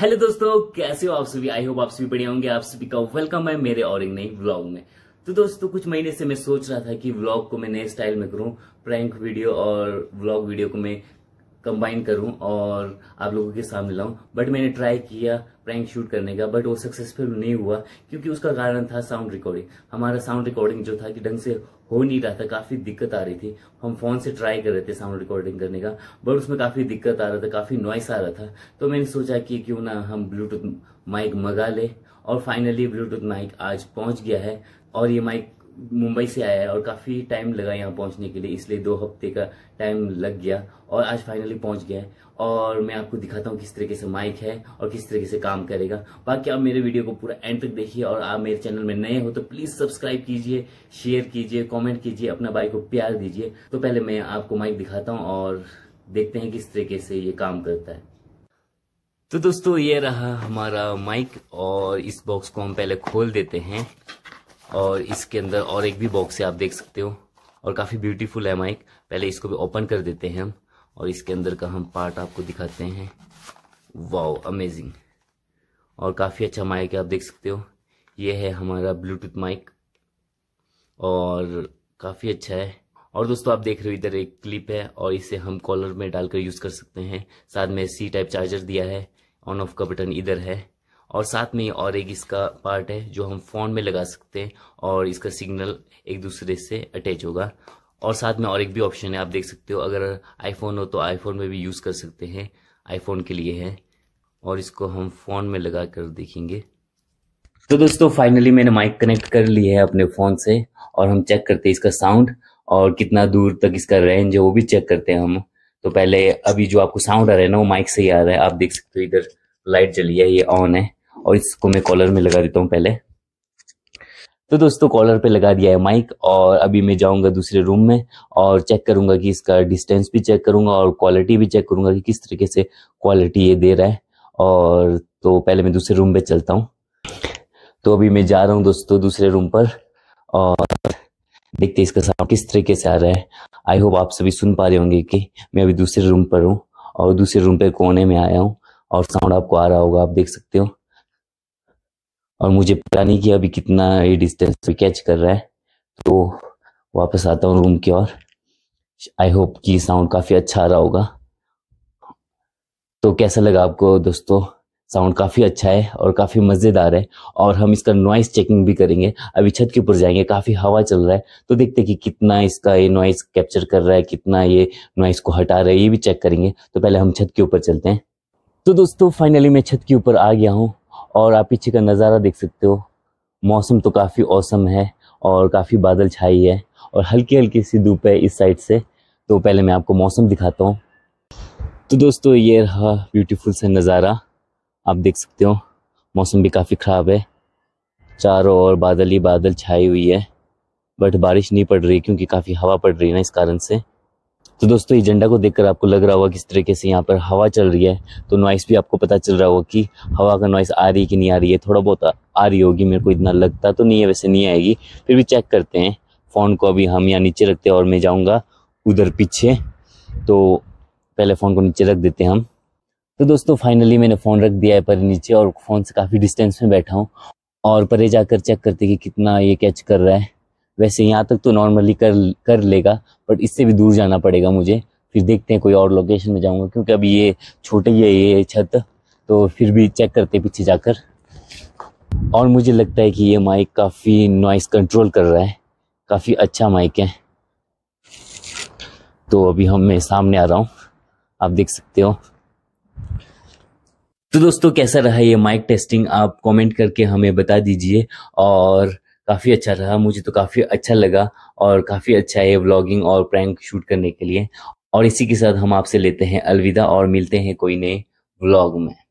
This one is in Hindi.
हेलो दोस्तों कैसे हो आप सभी आई होप आप सभी बढ़िया होंगे आप सभी का वेलकम है मेरे और एक नई व्लॉग में तो दोस्तों कुछ महीने से मैं सोच रहा था कि व्लॉग को मैं नए स्टाइल में करूं प्रैंक वीडियो और व्लॉग वीडियो को मैं कंबाइन करूं और आप लोगों के सामने लाऊं बट मैंने ट्राई किया प्रैंक शूट करने का बट वो सक्सेसफुल नहीं हुआ क्योंकि उसका कारण था साउंड रिकॉर्डिंग हमारा साउंड रिकॉर्डिंग जो था कि ढंग से हो नहीं रहा था काफ़ी दिक्कत आ रही थी हम फ़ोन से ट्राई कर रहे थे साउंड रिकॉर्डिंग करने का बट उसमें काफ़ी दिक्कत आ रहा था काफ़ी नॉइस आ रहा था तो मैंने सोचा कि क्यों ना हम ब्लूटूथ माइक मंगा ले और फाइनली ब्लूटूथ माइक आज पहुंच गया है और ये माइक मुंबई से आया है और काफ़ी टाइम लगा यहाँ पहुँचने के लिए इसलिए दो हफ्ते का टाइम लग गया और आज फाइनली पहुँच गया है और मैं आपको दिखाता हूँ किस तरीके से माइक है और किस तरीके से काम करेगा बाकी आप मेरे वीडियो को पूरा एंड तक देखिए और आप मेरे चैनल में नए हो तो प्लीज़ सब्सक्राइब कीजिए शेयर कीजिए कॉमेंट कीजिए अपना बाइक को प्यार दीजिए तो पहले मैं आपको माइक दिखाता हूँ और देखते हैं किस तरीके से ये काम करता है तो दोस्तों ये रहा हमारा माइक और इस बॉक्स को हम पहले खोल देते हैं और इसके अंदर और एक भी बॉक्स है आप देख सकते हो और काफ़ी ब्यूटीफुल है माइक पहले इसको भी ओपन कर देते हैं हम और इसके अंदर का हम पार्ट आपको दिखाते हैं वाओ अमेजिंग और काफ़ी अच्छा माइक है आप देख सकते हो ये है हमारा ब्लूटूथ माइक और काफ़ी अच्छा है और दोस्तों आप देख रहे हो इधर एक क्लिप है और इसे हम कॉलर में डालकर यूज़ कर सकते हैं साथ में सी टाइप चार्जर दिया है ऑन ऑफ का बटन इधर है और साथ में और एक इसका पार्ट है जो हम फोन में लगा सकते हैं और इसका सिग्नल एक दूसरे से अटैच होगा और साथ में और एक भी ऑप्शन है आप देख सकते हो अगर आईफोन हो तो आईफोन में भी यूज़ कर सकते हैं आईफोन के लिए है और इसको हम फोन में लगा कर देखेंगे तो दोस्तों फाइनली मैंने माइक कनेक्ट कर लिया है अपने फ़ोन से और हम चेक करते हैं इसका साउंड और कितना दूर तक इसका रेंज है वो भी चेक करते हैं हम तो पहले अभी जो आपको साउंड आ रहा है ना वो माइक से ही आ रहा है आप देख सकते हो इधर लाइट जली है ये ऑन है और इसको मैं कॉलर में लगा देता हूँ पहले तो दोस्तों कॉलर पे लगा दिया है माइक और अभी मैं जाऊंगा दूसरे रूम में और चेक करूंगा कि इसका डिस्टेंस भी चेक करूंगा और क्वालिटी भी चेक करूंगा कि किस तरीके से क्वालिटी ये दे रहा है और तो पहले मैं दूसरे रूम पे चलता हूँ तो अभी मैं जा रहा हूँ दोस्तों दूसरे रूम पर और देखते इसका साउंड किस तरीके से आ रहा है आई होप आप सभी सुन पा रहे होंगे कि मैं अभी दूसरे रूम पर हूँ और दूसरे रूम पे कोने में आया हूँ और साउंड आपको आ रहा होगा आप देख सकते हो और मुझे पता नहीं कि अभी कितना ये डिस्टेंस पे कैच कर रहा है तो वापस आता हूँ रूम की ओर आई होप कि साउंड काफ़ी अच्छा आ रहा होगा तो कैसा लगा आपको दोस्तों साउंड काफ़ी अच्छा है और काफ़ी मज़ेदार है और हम इसका नॉइस चेकिंग भी करेंगे अभी छत के ऊपर जाएंगे काफ़ी हवा चल रहा है तो देखते हैं कि कितना इसका ये नॉइस कैप्चर कर रहा है कितना ये नॉइस को हटा रहा है ये भी चेक करेंगे तो पहले हम छत के ऊपर चलते हैं तो दोस्तों फाइनली मैं छत के ऊपर आ गया हूँ और आप पीछे का नज़ारा देख सकते हो मौसम तो काफ़ी औसम है और काफ़ी बादल छाई है और हल्की हल्की सी धूप है इस साइड से तो पहले मैं आपको मौसम दिखाता हूँ तो दोस्तों ये रहा ब्यूटीफुल सा नज़ारा आप देख सकते हो मौसम भी काफ़ी ख़राब है चारों ओर बादल ही बादल छाई हुई है बट बारिश नहीं पड़ रही क्योंकि काफ़ी हवा पड़ रही है ना इस कारण से तो दोस्तों ये झंडा को देखकर आपको लग रहा होगा किस तरीके से यहाँ पर हवा चल रही है तो नॉइस भी आपको पता चल रहा होगा कि हवा का नॉइस आ रही है कि नहीं आ रही है थोड़ा बहुत आ रही होगी मेरे को इतना लगता तो नहीं है वैसे नहीं आएगी फिर भी चेक करते हैं फ़ोन को अभी हम यहाँ नीचे रखते हैं और मैं जाऊँगा उधर पीछे तो पहले फ़ोन को नीचे रख देते हैं हम तो दोस्तों फाइनली मैंने फ़ोन रख दिया है पर नीचे और फ़ोन से काफ़ी डिस्टेंस में बैठा हूँ और परे जाकर चेक करते कि कितना ये कैच कर रहा है वैसे यहाँ तक तो नॉर्मली कर कर लेगा बट इससे भी दूर जाना पड़ेगा मुझे फिर देखते हैं कोई और लोकेशन में जाऊँगा क्योंकि अभी ये छोटी है ये छत तो फिर भी चेक करते पीछे जाकर और मुझे लगता है कि ये माइक काफ़ी नॉइस कंट्रोल कर रहा है काफ़ी अच्छा माइक है तो अभी हम मैं सामने आ रहा हूँ आप देख सकते हो तो दोस्तों कैसा रहा ये माइक टेस्टिंग आप कमेंट करके हमें बता दीजिए और काफ़ी अच्छा रहा मुझे तो काफ़ी अच्छा लगा और काफ़ी अच्छा है व्लॉगिंग और प्रैंक शूट करने के लिए और इसी के साथ हम आपसे लेते हैं अलविदा और मिलते हैं कोई नए व्लॉग में